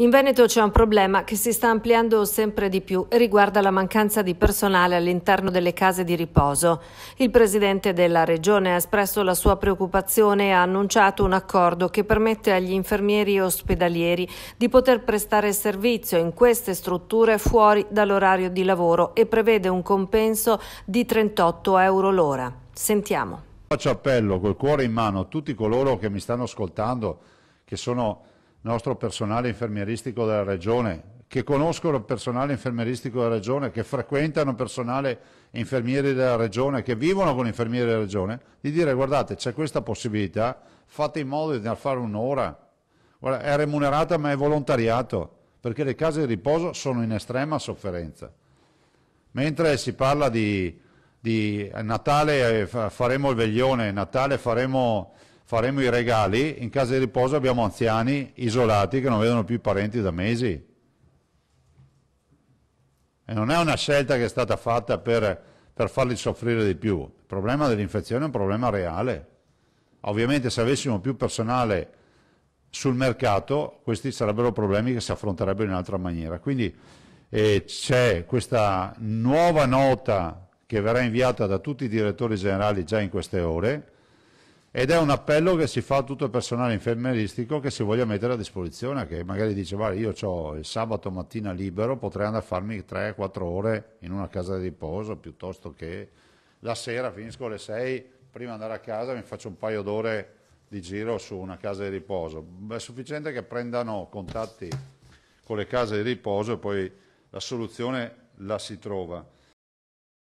In Veneto c'è un problema che si sta ampliando sempre di più e riguarda la mancanza di personale all'interno delle case di riposo. Il presidente della regione ha espresso la sua preoccupazione e ha annunciato un accordo che permette agli infermieri ospedalieri di poter prestare servizio in queste strutture fuori dall'orario di lavoro e prevede un compenso di 38 euro l'ora. Sentiamo. Faccio appello col cuore in mano a tutti coloro che mi stanno ascoltando, che sono nostro personale infermieristico della regione, che conoscono il personale infermieristico della regione, che frequentano personale infermieri della regione, che vivono con infermieri della regione, di dire guardate c'è questa possibilità, fate in modo di fare un'ora, Guarda, è remunerata ma è volontariato, perché le case di riposo sono in estrema sofferenza. Mentre si parla di, di Natale eh, faremo il veglione, Natale faremo faremo i regali, in casa di riposo abbiamo anziani isolati che non vedono più i parenti da mesi. E non è una scelta che è stata fatta per, per farli soffrire di più. Il problema dell'infezione è un problema reale. Ovviamente se avessimo più personale sul mercato, questi sarebbero problemi che si affronterebbero in un'altra maniera. Quindi eh, c'è questa nuova nota che verrà inviata da tutti i direttori generali già in queste ore, ed è un appello che si fa a tutto il personale infermieristico che si voglia mettere a disposizione, che magari dice vale io ho il sabato mattina libero, potrei andare a farmi 3-4 ore in una casa di riposo piuttosto che la sera finisco alle 6, prima di andare a casa mi faccio un paio d'ore di giro su una casa di riposo. È sufficiente che prendano contatti con le case di riposo e poi la soluzione la si trova.